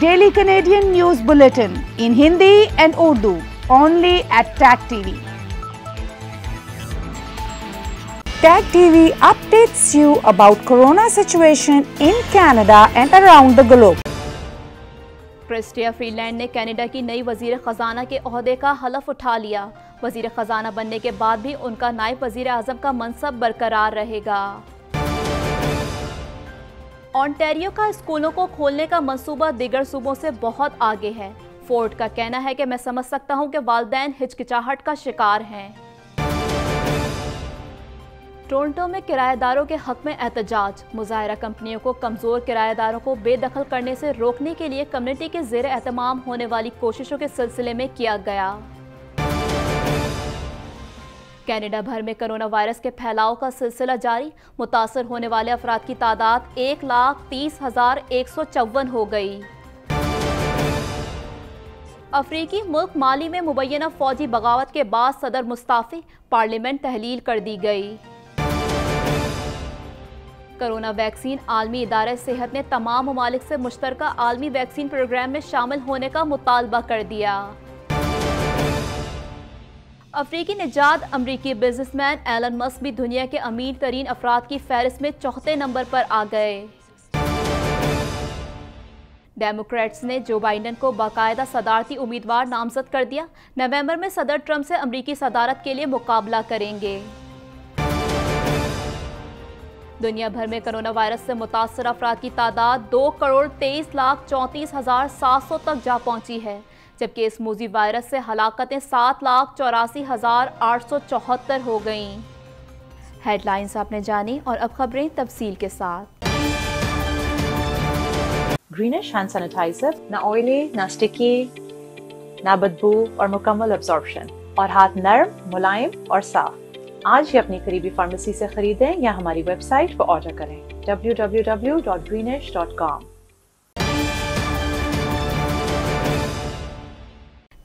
Daily Canadian news bulletin in Hindi and Urdu only at tag TV tag TV updates you about corona situation in Canada and around the globe Chrystia Freeland ने Canada की नई वजीर ख़जाना के अहदे का हलफ उठा लिया वजीर ख़जाना बनने के बाद भी उनका नायब वजीर आजम का मनसब बरकरार रहेगा ऑन्टेरियो का स्कूलों को खोलने का मंसूबा दिगर सूबों से बहुत आगे है फोर्ड का कहना है कि मैं समझ सकता हूं कि वाले हिचकिचाहट का शिकार हैं टोरंटो में किराएदारों के हक में एहतजाज मुजाहरा कंपनियों को कमज़ोर किराएदारों को बेदखल करने से रोकने के लिए कम्युनिटी के जेर एहतमाम होने वाली कोशिशों के सिलसिले में किया गया कैनेडा भर में कोरोना वायरस के फैलाव का सिलसिला जारी मुतासर होने वाले अफराद की तादाद एक लाख तीस हजार एक सौ चौवन हो गई अफ्रीकी मुल्क माली में मुबैना फौजी बगावत के बाद सदर मुस्ताफ़ी पार्लियामेंट तहलील कर दी गई कोरोना वैक्सीन आलमी इदारे सेहत ने तमाम ममालिक से मुश्तर आलमी वैक्सीन प्रोग्राम में शामिल होने का मुतालबा कर दिया अफ्रीकी निजात अमरीकी बिजनेसमैन एलन मस्क भी दुनिया के अमीर तरीन अफराद की फहरिस्त में चौथे नंबर पर आ गए डेमोक्रेट्स ने जो बाइडन को बाकायदा सदारती उम्मीदवार नामजद कर दिया नवंबर में सदर ट्रंप से अमरीकी सदारत के लिए मुकाबला करेंगे दुनिया भर में कोरोना वायरस से मुतासर अफराद की तादाद दो करोड़ तेईस लाख चौंतीस हज़ार सात सौ तक जा पहुंची है जबकि इस मोजी वायरस से हलाकतें सात लाख चौरासी हज़ार आठ सौ चौहत्तर हो गईं हेडलाइंस आपने जानी और अब खबरें तफसील के साथ ग्रीनिश हैंड सैनिटाइजर ना ऑयली ना स्टिकी ना बदबू और मुकम्मल अब्जॉर्बशन और हाथ नरम मुलायम और साफ आज ही अपनी करीबी फार्मेसी से खरीदें या हमारी वेबसाइट पर ऑर्डर करें www.greenish.com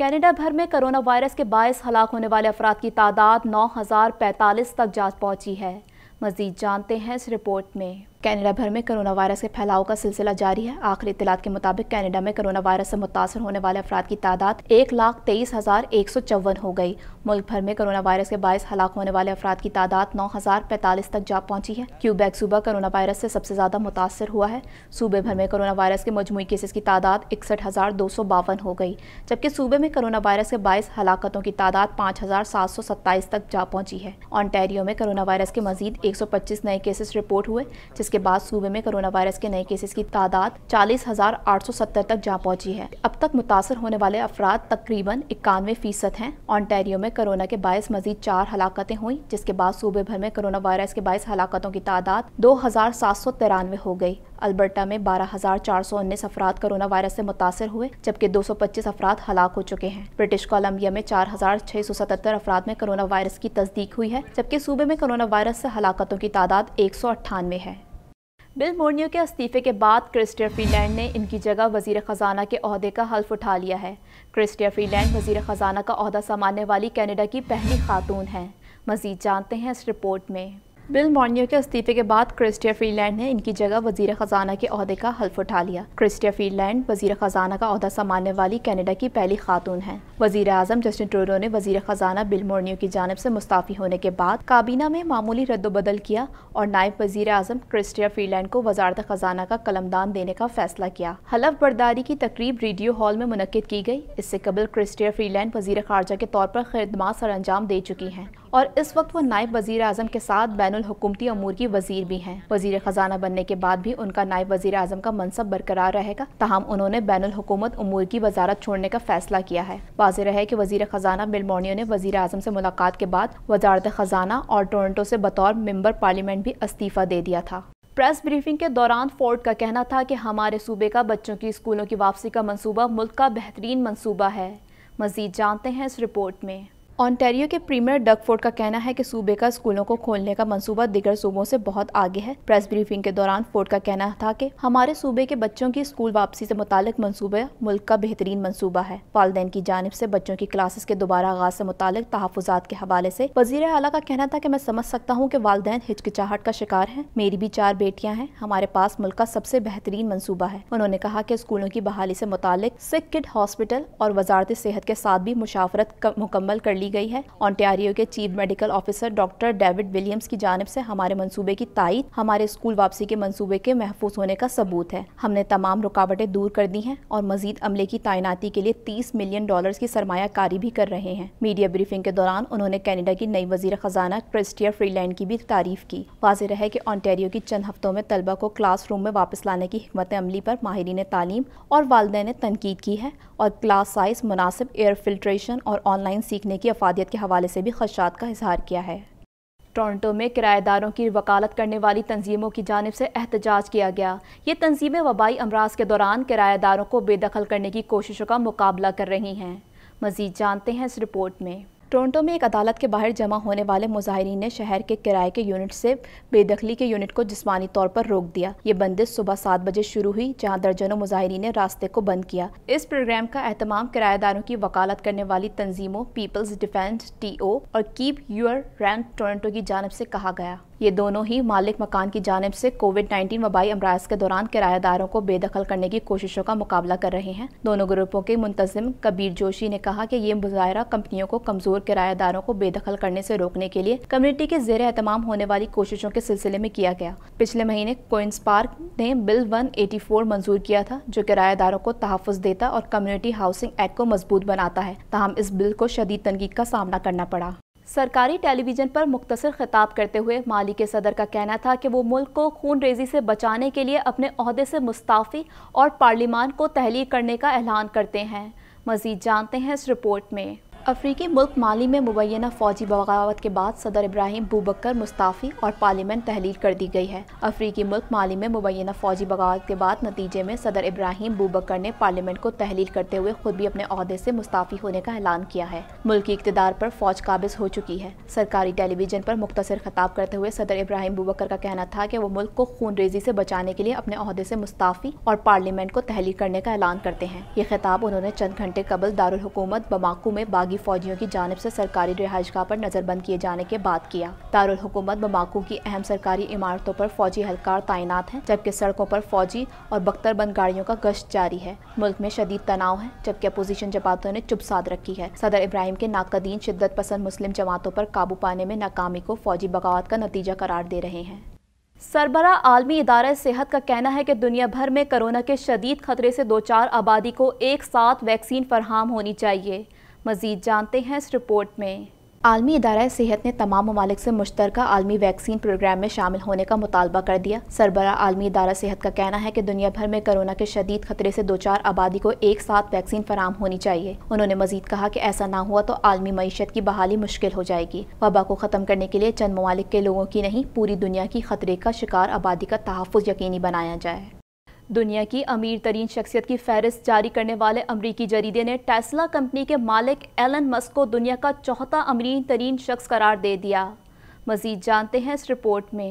कनाडा भर में कोरोना वायरस के बायस हलाक होने वाले अफराद की तादाद नौ हज़ार पैंतालीस तक जा पहुंची है मजीद जानते हैं इस रिपोर्ट में कैनेडा भर में कोरोना वायरस के फैलाव का सिलसिला जारी है आखिरी इतलात के मुताबिक कैनेडा में कोरोना वायरस से मुतासर होने वाले अफराद की तादाद एक लाख तेईस हज़ार एक सौ चौवन हो गई मुल्क भर में कोरोना वायरस के बायस हलाक होने वाले अफराद की तादाद नौ हज़ार पैंतालीस तक जा पहुंची है क्यूबैक सूबा कोरोना वायरस से सबसे ज़्यादा मुतासर हुआ है सूबे भर में कोरोना वायरस के मजमू केसेस की तादाद इकसठ हज़ार दो सौ बावन हो गई जबकि सूबे में कोरोना वायरस के बायस हलाकतों की तादाद पाँच हज़ार सात सौ सत्ताईस तक जा पहुंची है ऑनटेरियो में कोरोना वायरस के मजीद एक सौ पच्चीस नए केसेस रिपोर्ट हुए जिस इसके बाद सूबे में कोरोना वायरस के नए केसेस की तादाद चालीस हजार आठ सौ सत्तर तक जा पहुंची है अब तक मुतासर होने वाले अफराद तकरीबन इक्यानवे फीसद हैं ऑन्टेरियो में कोरोना के बायस मजीद चार हलाकतें हुई जिसके बाद सूबे भर में कोरोना वायरस के बायस हलाकतों की तादाद दो हजार सात सौ तिरानवे हो गई अल्बर्टा में बारह हजार चार सौ उन्नीस अफराद कोरोना वायरस से मुतासर हुए जबकि दो सौ पच्चीस अफराद हलाक हो चुके हैं ब्रिटिश कोलम्बिया में चार हजार छह सौ सतहत्तर अफराद में कोरोना वायरस की तस्दीक हुई है जबकि सूबे में कोरोना वायरस से हलाकतों की तादाद एक सौ अट्ठानवे है बिल मोर्नियो के इस्तीफे के बाद क्रिस्टिया फ्रीलैंड ने इनकी जगह वजीर ख़जाना के अहदे का हल्फ उठा लिया है क्रिस्टिया फ्रीलैंड वजीर ख़जाना का अहदा संभालने वाली कैनेडा की पहली खातून हैं मज़ीद जानते हैं इस रिपोर्ट में बिल मॉर्नियो के इस्तीफे के बाद क्रिस्टिया फ्रीलैंड ने इनकी जगह वजीर खजाना के अहदे का हल्फ उठा लिया क्रिस्टिया फ्रीलैंड वजीर खजाना का अहदा संभालने वाली कनाडा की पहली खातून है वजीर अजम जस्टिन ट्रूडो ने वजीर खजाना बिल मॉर्नियो की जानब से मुस्ताफ़ी होने के बाद काबीना में मामूली रद्दबदल किया और नायब वजीर अजम क्रिस्टिया फ्रीलैंड को वजारत खजाना का कलमदान देने का फैसला किया हलफ बर्दारी की तकरीब रेडियो हॉल में मुनद की गई इससे कबल क्रिस्टिया फ्रीलैंड वजी खारजा के तौर पर खदमात सर अंजाम दे चुकी हैं और इस वक्त वो नायब वजी अजम के साथ बैन हुकूमती अमूर की वजीर भी हैं वजीर खजाना बनने के बाद भी उनका नायब वजी अजम का मनसब बरकरार रहेगा तहम उन्होंने बैन हुकूमत अमूर की वजारत छोड़ने का फैसला किया है वाजह रहे की वजीर खजाना बिलमोनियो ने वजी अजम से मुलाकात के बाद वजारत खजाना और टोरटो से बतौर मेम्बर पार्लियामेंट भी इस्तीफा दे दिया था प्रेस ब्रीफिंग के दौरान फोर्ड का कहना था कि हमारे सूबे का बच्चों की स्कूलों की वापसी का मंसूबा मुल्क का बेहतरीन मंसूबा है मजीद जानते हैं इस रिपोर्ट में ऑनटेरियो के प्रीमियर डकफोर्ड का कहना है कि सूबे का स्कूलों को खोलने का मंसूबा दिगर सूबों से बहुत आगे है प्रेस ब्रीफिंग के दौरान फोर्ड का कहना था कि हमारे सूबे के बच्चों की स्कूल वापसी से मुतालिक मंसूबा मुल्क का बेहतरीन मनसूबा है वालदेन की जानब से बच्चों की क्लासेस के दोबारा आगाज से मुतालिक तहफात के हवाले से वजीर अला का कहना था कि मैं समझ सकता हूँ कि वालदेन हिचकिचाहट का शिकार है मेरी भी चार बेटियाँ हैं हमारे पास मुल्क का सबसे बेहतरीन मनसूबा है उन्होंने कहा कि स्कूलों की बहाली से मुतालिक सिक किड हॉस्पिटल और वजारत सेहत के साथ भी मुशावरत मुकम्मल कर ली की गई है ऑन्टेरियो के chief medical officer doctor David Williams की जानब से हमारे मनसूबे की तायद हमारे स्कूल वापसी के मनसूबे के महफूज होने का सबूत है हमने तमाम रुकावटें दूर कर दी हैं और मजीद अमले की तैनाती के लिए तीस मिलियन डॉलर की सरमाकारी भी कर रहे हैं मीडिया ब्रीफिंग के दौरान उन्होंने कैनेडा की नई वजीर खजाना क्रिस्टिया फ्रीलैंड की भी तारीफ की वाजह है कि ऑनटेरियो की चंद हफ्तों में तलबा को क्लास रूम में वापस लाने की हमत अमली पर माहरीन तालीम और वालदे ने तनकीद की है और क्लास साइज मुनासिब एयर फिल्ट्रेशन और ऑनलाइन सीखने की अफादियत के हवाले से भी खदशात का इजहार किया है टोरंटो में किराएदारों की वकालत करने वाली तंजीमों की जानब से एहतजाज किया गया ये तंजीमें वबाई अमराज के दौरान किराएदारों को बेदखल करने की कोशिशों का मुकाबला कर रही हैं मज़ीद जानते हैं इस रिपोर्ट में टोरंटो में एक अदालत के बाहर जमा होने वाले मुजाहरीन ने शहर के किराए के यूनिट से बेदखली के यूनिट को जिसमानी तौर पर रोक दिया ये बंदिश सुबह सात बजे शुरू हुई जहां दर्जनों मुजाहरीन ने रास्ते को बंद किया इस प्रोग्राम का अहतमाम किराएदारों की वकालत करने वाली तंजीमों पीपल्स डिफेंस टी और कीप यूर रैंक टोरंटो की जानब से कहा गया ये दोनों ही मालिक मकान की जानब से कोविड नाइन्टीन वबाई अमराज के दौरान किरायादारों को बेदखल करने की कोशिशों का मुकाबला कर रहे हैं दोनों ग्रुपों के मुंतजिम कबीर जोशी ने कहा कि ये मुजाहरा कंपनियों को कमजोर किरायादारों को बेदखल करने से रोकने के लिए कम्युनिटी के जेर एहतमाम होने वाली कोशिशों के सिलसिले में किया गया पिछले महीने कोइंस पार्क ने बिल फोर मंजूर किया था जो किरायादारों को तहफ़ देता और कम्युनिटी हाउसिंग एक्ट को मजबूत बनाता है तहम इस बिल को शदीद तनकीद का सामना करना पड़ा सरकारी टेलीविज़न पर मुख्तर खिताब करते हुए माली के सदर का कहना था कि वो मुल्क को खून रेजी से बचाने के लिए अपने अहदे से मुस्ताफ़ी और पार्लिमान को तहलील करने का ऐलान करते हैं मज़ीद जानते हैं इस रिपोर्ट में अफ्रीकी मुल्क माली में मुबैना फौजी बगावत के बाद सदर इब्राहिम बूबकर मुस्ताफ़ी और पार्लियामेंट तहलील कर दी गई है अफ्रीकी मुल्क माली में मुबैना फौजी बगावत के बाद नतीजे में सदर इब्राहिम बूबकर ने पार्लियामेंट को तहलील करते हुए खुद भी अपने अहदे से मुस्ताफ़ी होने का ऐलान किया है मुल्क की इकतदार पर फौज काबिज हो चुकी है सरकारी टेलीविजन पर मुख्तर खताब करते हुए सदर इब्राहिम बूबकर का कहना था कि वो मुल्क को खून रेजी से बचाने के लिए अपने अहदे से मुस्ताफ़ी और पार्लियामेंट को तहलील करने का ऐलान करते हैं ये खिताब उन्होंने चंद घंटे कबल दारकूमत बमाकू में बागी बागी फौजियों की जानब ऐसी सरकारी रिहाइशगाह पर नज़रबंद किए जाने के बाद किया दारकूमत बमाकू की अहम सरकारी इमारतों आरोप फौजी हलकार तैनात है जबकि सड़कों आरोप फौजी और बख्तरबंद गाड़ियों का गश्त जारी है मुल्क में शदीद तनाव है जबकि अपोजिशन जमातों ने चुप साध रखी है सदर इब्राहिम के नाकदीन शिद्दत पसंद मुस्लिम जमातों पर काबू पाने में नाकामी को फौजी बगावत का नतीजा करार दे रहे हैं सरबरा आलमी इदारा सेहत का कहना है कि दुनिया भर में कोरोना के शदीद खतरे से दो चार आबादी को एक साथ वैक्सीन फरहम होनी चाहिए मजीद जानते हैं इस रिपोर्ट में आलमी इदारा सेहत ने तमाम ममालिक से मुश्तरक आलमी वैक्सीन प्रोग्राम में शामिल होने का मुतालबा कर दिया सरबरा आलमी इदारा सेहत का कहना है कि दुनिया भर में कोरोना के शदीद खतरे से दो चार आबादी को एक साथ वैक्सीन फराम होनी चाहिए उन्होंने मजीद कहा कि ऐसा ना हुआ तो आलमी मीशत की बहाली मुश्किल हो जाएगी वबा को ख़त्म करने के लिए चंद ममालिक के लोगों की नहीं पूरी दुनिया की खतरे का शिकार आबादी का तहफ़ यकीनी बनाया जाए दुनिया की अमीर तरीन शख्सियत की फहरिस्त जारी करने वाले अमरीकी जरीदे ने टेस्ला कंपनी के मालिक एलन मस्क को दुनिया का चौथा अमीर तरीन शख्स करार दे दिया मजीद जानते हैं इस रिपोर्ट में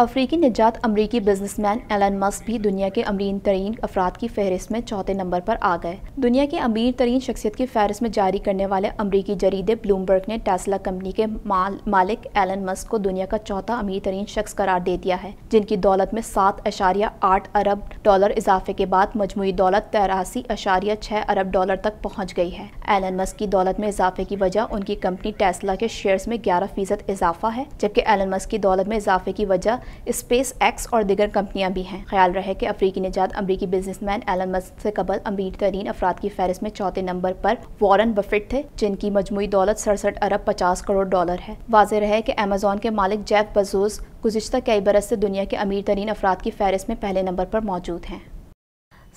अफ्रीकी निजात अमरीकी बिजनेसमैन एलन मस्क भी दुनिया के अमीर तरीन अफराद की फहरिस्त में चौथे नंबर पर आ गए दुनिया के अमीर तरीन शख्सियत की फहरिस्त में जारी करने वाले अमरीकी जरीदे ब्लूमबर्ग ने टेस्ला कंपनी के माल, मालिक एलन मस्क को दुनिया का चौथा अमीर तरीन शख्स करार दे दिया है जिनकी दौलत में सात अशारिया आठ अरब डॉलर इजाफे के बाद मजमू दौलत तेरासी अशारिया छः अरब डॉलर तक पहुँच गई है एलन मस्क की दौलत में इजाफे की वजह उनकी कंपनी टेस्ला के शेयर्स में ग्यारह फीसद इजाफा है जबकि एलन मस्क की दौलत में इजाफे की वजह स्पेस एक्स और दिगर कंपनियां भी हैं ख्याल रहे कि अफ्रीकी निजात अमरीकी बिजनेसमैन एलन मस्क से कबल अमीर तरीन अफराद की फहरिस्त में चौथे नंबर पर वॉरन बफेट थे जिनकी मजमू दौलत सड़सठ अरब पचास करोड़ डॉलर है वाज रहे कि अमेजोन के मालिक जैक बजोज गुजशत कई बरस से दुनिया के अमीर तरीन अफराद की फहरिस्त में पहले नंबर पर मौजूद हैं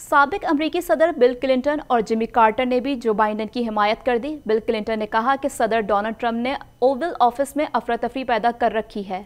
सबक अमरीकी सदर बिल क्लिंटन और जिमी कार्टर ने भी जो बाइडन की हिमायत कर दी बिल क्लिंटन ने कहा कि सदर डोनाल्ड ट्रंप ने ओवल ऑफिस में अफरा तफरी पैदा कर रखी है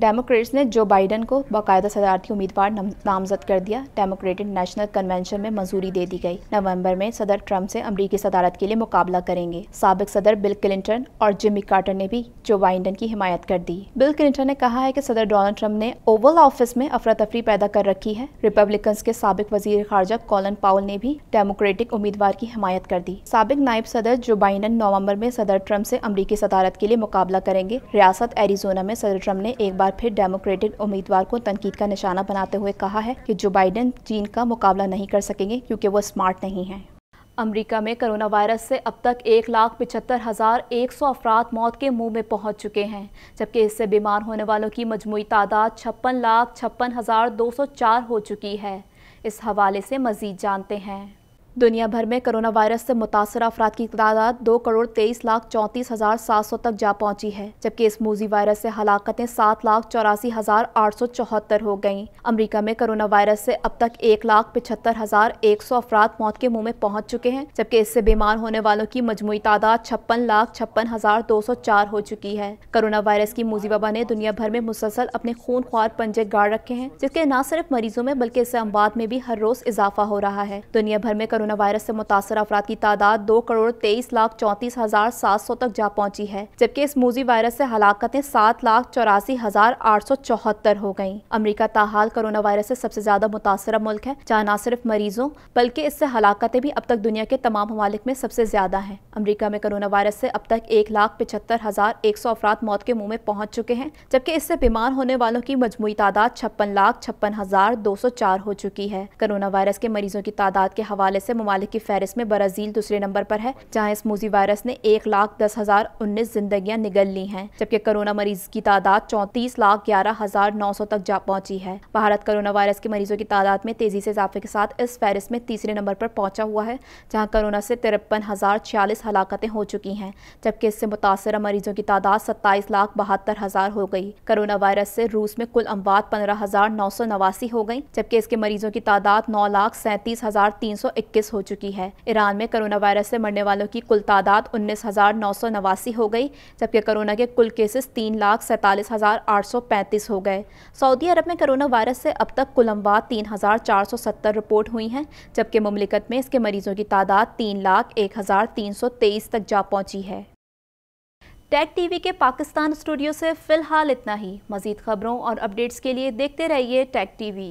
डेमोक्रेट्स ने जो बाइडन को बाकायदा सदारती उम्मीदवार नामजद कर दिया डेमोक्रेटिक नेशनल कन्वेंशन में मंजूरी दे दी गई नवंबर में सदर ट्रंप से अमरीकी सदारत के लिए मुकाबला करेंगे सबक सदर बिल क्लिंटन और जिमी कार्टर ने भी जो बाइडन की हिमायत कर दी बिल क्लिंटन ने कहा है कि सदर डोनाल्ड ट्रंप ने ओवल ऑफिस में अफरा तफरी पैदा कर रखी है रिपब्लिकन के सबक वजीर खारजा कॉलन पाउल ने भी डेमोक्रेटिक उम्मीदवार की हिमायत कर दी सबक नायब सदर जो बाइडन नवम्बर में सदर ट्रंप से अमरीकी सदारत के लिए मुकाबला करेंगे रियासत एरिजोना में सदर ट्रंप ने एक बार फिर डेमोक्रेटिक उम्मीदवार को तनकीद का निशाना बनाते हुए कहा है कि जो बाइडन चीन का मुकाबला नहीं कर सकेंगे क्योंकि वो स्मार्ट नहीं हैं अमेरिका में कोरोना वायरस से अब तक एक लाख पिछहत्तर हज़ार एक सौ अफराद मौत के मुंह में पहुंच चुके हैं जबकि इससे बीमार होने वालों की मजमू तादाद छप्पन लाख छप्पन हज़ार दो सौ चार हो चुकी है इस हवाले से मज़ीद जानते हैं दुनिया भर में कोरोना वायरस से मुतासर अफराद की तादाद दो करोड़ तेईस लाख चौंतीस हजार सात सौ तक जा पहुंची है जबकि इस मूजी वायरस से हलाकतें सात लाख चौरासी हजार आठ सौ चौहत्तर हो गईं। अमेरिका में कोरोना वायरस से अब तक एक लाख पिछहत्तर हजार एक सौ अफराद मौत के मुंह में पहुंच चुके हैं जबकि इससे बीमार होने वालों की मजमू तादाद छप्पन लाख छप्पन हजार दो सौ चार हो चुकी है कोरोना वायरस की मूजी वबा ने दुनिया भर में मुसलसल अपने खून ख्वार पंजे गाड़ रखे हैं जिसके न सिर्फ मरीजों में बल्कि इस अमवाद में भी हर रोज इजाफा हो रहा है दुनिया भर में कोरोना वायरस से मुतासर अफराद की तादाद दो करोड़ तेईस लाख चौंतीस हजार सात सौ तक जा पहुंची है जबकि इस मूजी वायरस से हलाकतें सात लाख चौरासी हजार आठ सौ चौहत्तर हो गयी अमरीका ताहाल कोरोना वायरस से सबसे ज्यादा मुतासर मुल्क है जहाँ न सिर्फ मरीजों बल्कि इससे हलाकतें भी अब तक दुनिया के तमाम ममालिक में सबसे ज्यादा है अमरीका में कोरोना वायरस से अब तक एक लाख पिछहत्तर हजार एक सौ अफराद मौत के मुंह में पहुंच चुके हैं जबकि इससे बीमार होने वालों की मजमू तादाद छप्पन लाख छप्पन हजार दो सौ चार हो चुकी है कोरोना वायरस के मरीजों की तादाद के हवाले से से ममालिक की फहरिस्त में ब्राज़ील दूसरे नंबर पर है जहाँ इस मोजी वायरस ने एक लाख दस हज़ार उन्नीस जिंदगियाँ निगल ली हैं जबकि कोरोना मरीज की तादाद चौंतीस लाख ग्यारह हज़ार नौ सौ तक जा पहुँची है भारत कोरोना वायरस के मरीजों की तादाद में तेज़ी से इजाफे के साथ इस फहरिस्त में तीसरे नंबर पर पहुँचा हुआ है जहाँ कोरोना से तिरपन हज़ार छियालीस हलाकतें हो चुकी हैं जबकि इससे मुतासर मरीजों की तादाद सत्ताईस लाख बहत्तर हज़ार हो गई कोरोना वायरस से रूस में कुल अमवात पंद्रह हज़ार नौ सौ नवासी हो गई जबकि इसके मरीजों की तादाद नौ लाख सैंतीस हज़ार तीन सौ इक्कीस इक्कीस हो चुकी है ईरान में कोरोना वायरस से मरने वालों की कुल तादाद उन्नीस हज़ार नौ सौ नवासी हो गई जबकि कोरोना के कुल केसेस तीन लाख सैंतालीस हज़ार आठ सौ पैंतीस हो गए सऊदी अरब में कोरोना वायरस से अब तक कुल अमवात तीन हज़ार चार सौ सत्तर रिपोर्ट हुई हैं जबकि ममलिकत में इसके मरीजों की तादाद तीन लाख एक हज़ार तीन सौ तेईस तक जा पहुंची है टैक टीवी के पाकिस्तान स्टूडियो से फिलहाल इतना ही मजीद खबरों और अपडेट्स के लिए देखते रहिए टैक टीवी